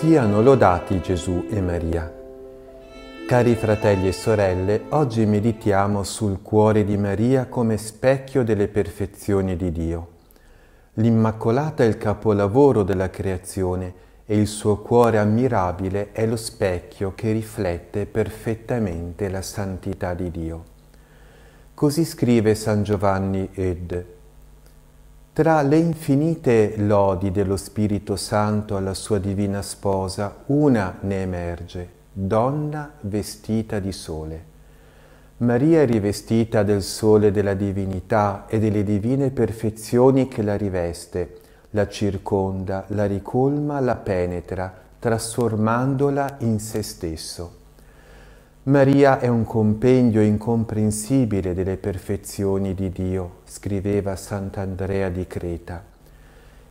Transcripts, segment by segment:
Siano lodati Gesù e Maria. Cari fratelli e sorelle, oggi meditiamo sul cuore di Maria come specchio delle perfezioni di Dio. L'Immacolata è il capolavoro della creazione e il suo cuore ammirabile è lo specchio che riflette perfettamente la santità di Dio. Così scrive San Giovanni ed tra le infinite lodi dello Spirito Santo alla sua divina sposa, una ne emerge, donna vestita di sole. Maria è rivestita del sole della divinità e delle divine perfezioni che la riveste, la circonda, la ricolma, la penetra, trasformandola in se stesso. Maria è un compendio incomprensibile delle perfezioni di Dio, scriveva Sant'Andrea di Creta.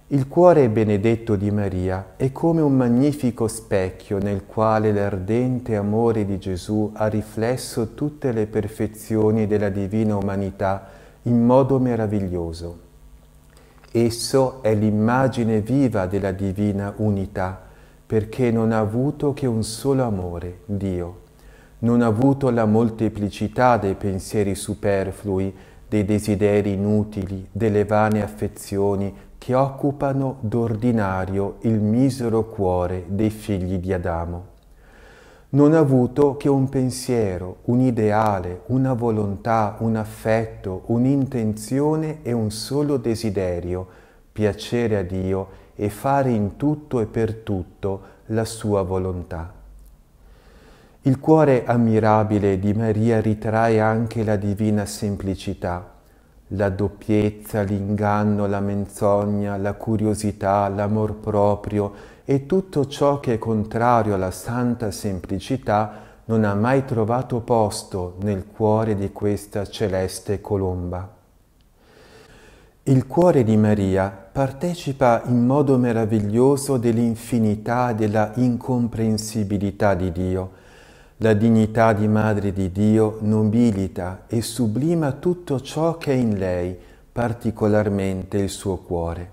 Il cuore benedetto di Maria è come un magnifico specchio nel quale l'ardente amore di Gesù ha riflesso tutte le perfezioni della divina umanità in modo meraviglioso. Esso è l'immagine viva della divina unità, perché non ha avuto che un solo amore, Dio non ha avuto la molteplicità dei pensieri superflui, dei desideri inutili, delle vane affezioni che occupano d'ordinario il misero cuore dei figli di Adamo. Non ha avuto che un pensiero, un ideale, una volontà, un affetto, un'intenzione e un solo desiderio, piacere a Dio e fare in tutto e per tutto la sua volontà. Il cuore ammirabile di Maria ritrae anche la divina semplicità, la doppiezza, l'inganno, la menzogna, la curiosità, l'amor proprio e tutto ciò che è contrario alla santa semplicità non ha mai trovato posto nel cuore di questa celeste colomba. Il cuore di Maria partecipa in modo meraviglioso dell'infinità e della incomprensibilità di Dio, la dignità di Madre di Dio nobilita e sublima tutto ciò che è in lei, particolarmente il suo cuore.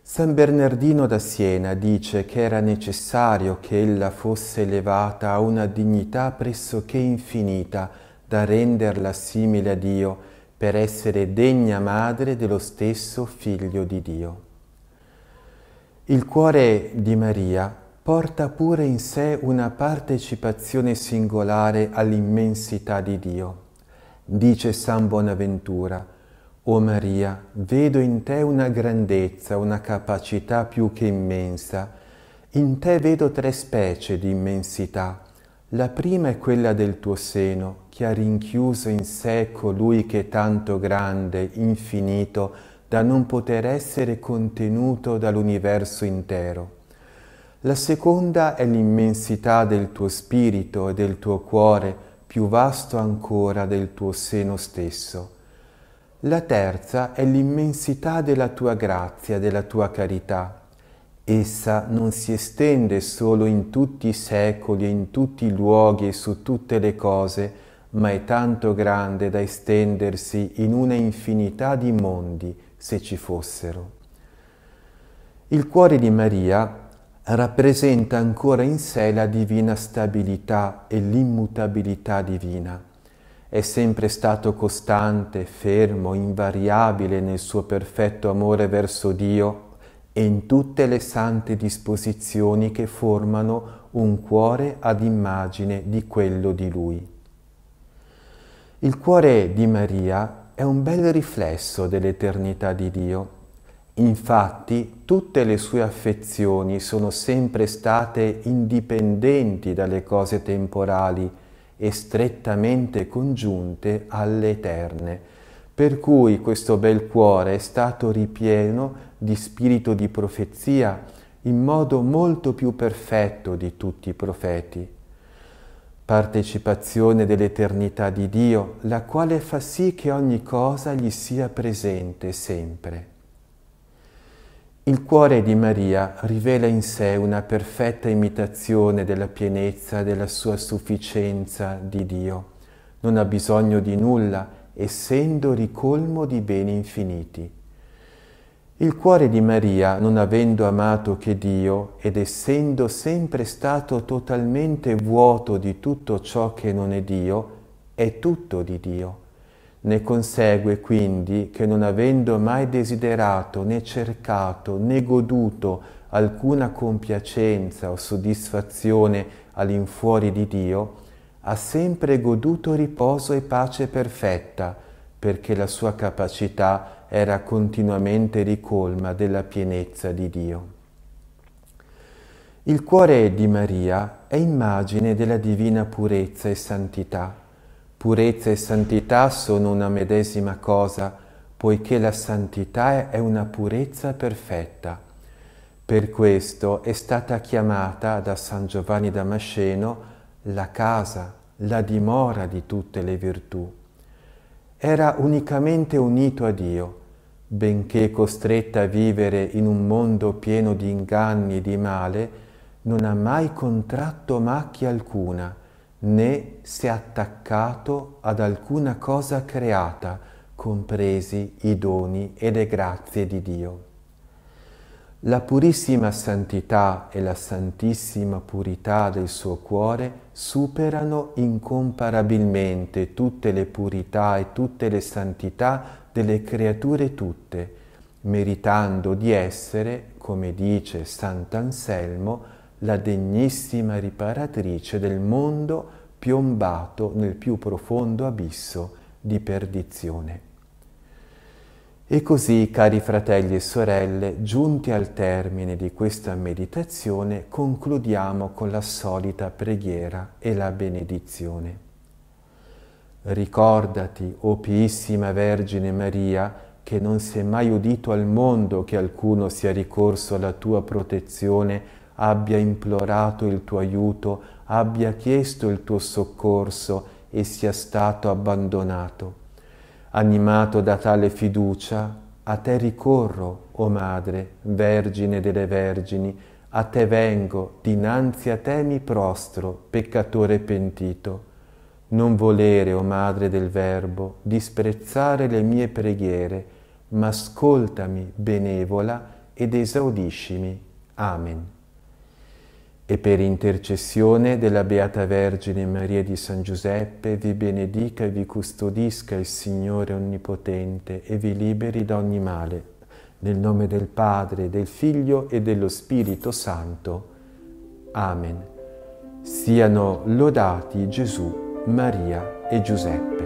San Bernardino da Siena dice che era necessario che ella fosse elevata a una dignità pressoché infinita da renderla simile a Dio per essere degna madre dello stesso Figlio di Dio. Il cuore di Maria porta pure in sé una partecipazione singolare all'immensità di Dio. Dice San Bonaventura, O Maria, vedo in te una grandezza, una capacità più che immensa. In te vedo tre specie di immensità. La prima è quella del tuo seno, che ha rinchiuso in sé colui che è tanto grande, infinito, da non poter essere contenuto dall'universo intero. La seconda è l'immensità del tuo spirito e del tuo cuore, più vasto ancora del tuo seno stesso. La terza è l'immensità della tua grazia, della tua carità. Essa non si estende solo in tutti i secoli, in tutti i luoghi e su tutte le cose, ma è tanto grande da estendersi in una infinità di mondi, se ci fossero. Il cuore di Maria rappresenta ancora in sé la divina stabilità e l'immutabilità divina. È sempre stato costante, fermo, invariabile nel suo perfetto amore verso Dio e in tutte le sante disposizioni che formano un cuore ad immagine di quello di Lui. Il cuore di Maria è un bel riflesso dell'eternità di Dio Infatti tutte le sue affezioni sono sempre state indipendenti dalle cose temporali e strettamente congiunte alle eterne, per cui questo bel cuore è stato ripieno di spirito di profezia in modo molto più perfetto di tutti i profeti. Partecipazione dell'eternità di Dio, la quale fa sì che ogni cosa gli sia presente sempre. Il cuore di Maria rivela in sé una perfetta imitazione della pienezza della sua sufficienza di Dio. Non ha bisogno di nulla, essendo ricolmo di beni infiniti. Il cuore di Maria, non avendo amato che Dio ed essendo sempre stato totalmente vuoto di tutto ciò che non è Dio, è tutto di Dio ne consegue quindi che non avendo mai desiderato né cercato né goduto alcuna compiacenza o soddisfazione all'infuori di Dio, ha sempre goduto riposo e pace perfetta, perché la sua capacità era continuamente ricolma della pienezza di Dio. Il cuore di Maria è immagine della divina purezza e santità Purezza e santità sono una medesima cosa, poiché la santità è una purezza perfetta. Per questo è stata chiamata da San Giovanni Damasceno la casa, la dimora di tutte le virtù. Era unicamente unito a Dio, benché costretta a vivere in un mondo pieno di inganni e di male, non ha mai contratto macchia alcuna, né si è attaccato ad alcuna cosa creata, compresi i doni e le grazie di Dio. La purissima santità e la santissima purità del suo cuore superano incomparabilmente tutte le purità e tutte le santità delle creature tutte, meritando di essere, come dice Sant'Anselmo, la degnissima riparatrice del mondo piombato nel più profondo abisso di perdizione. E così, cari fratelli e sorelle, giunti al termine di questa meditazione, concludiamo con la solita preghiera e la benedizione. Ricordati, o oh piissima Vergine Maria, che non si è mai udito al mondo che alcuno sia ricorso alla tua protezione abbia implorato il tuo aiuto, abbia chiesto il tuo soccorso e sia stato abbandonato. Animato da tale fiducia, a te ricorro, o oh Madre, Vergine delle Vergini, a te vengo, dinanzi a te mi prostro, peccatore pentito. Non volere, o oh Madre del Verbo, disprezzare le mie preghiere, ma ascoltami, benevola, ed esaudiscimi. Amen e per intercessione della Beata Vergine Maria di San Giuseppe vi benedica e vi custodisca il Signore Onnipotente e vi liberi da ogni male. Nel nome del Padre, del Figlio e dello Spirito Santo. Amen. Siano lodati Gesù, Maria e Giuseppe.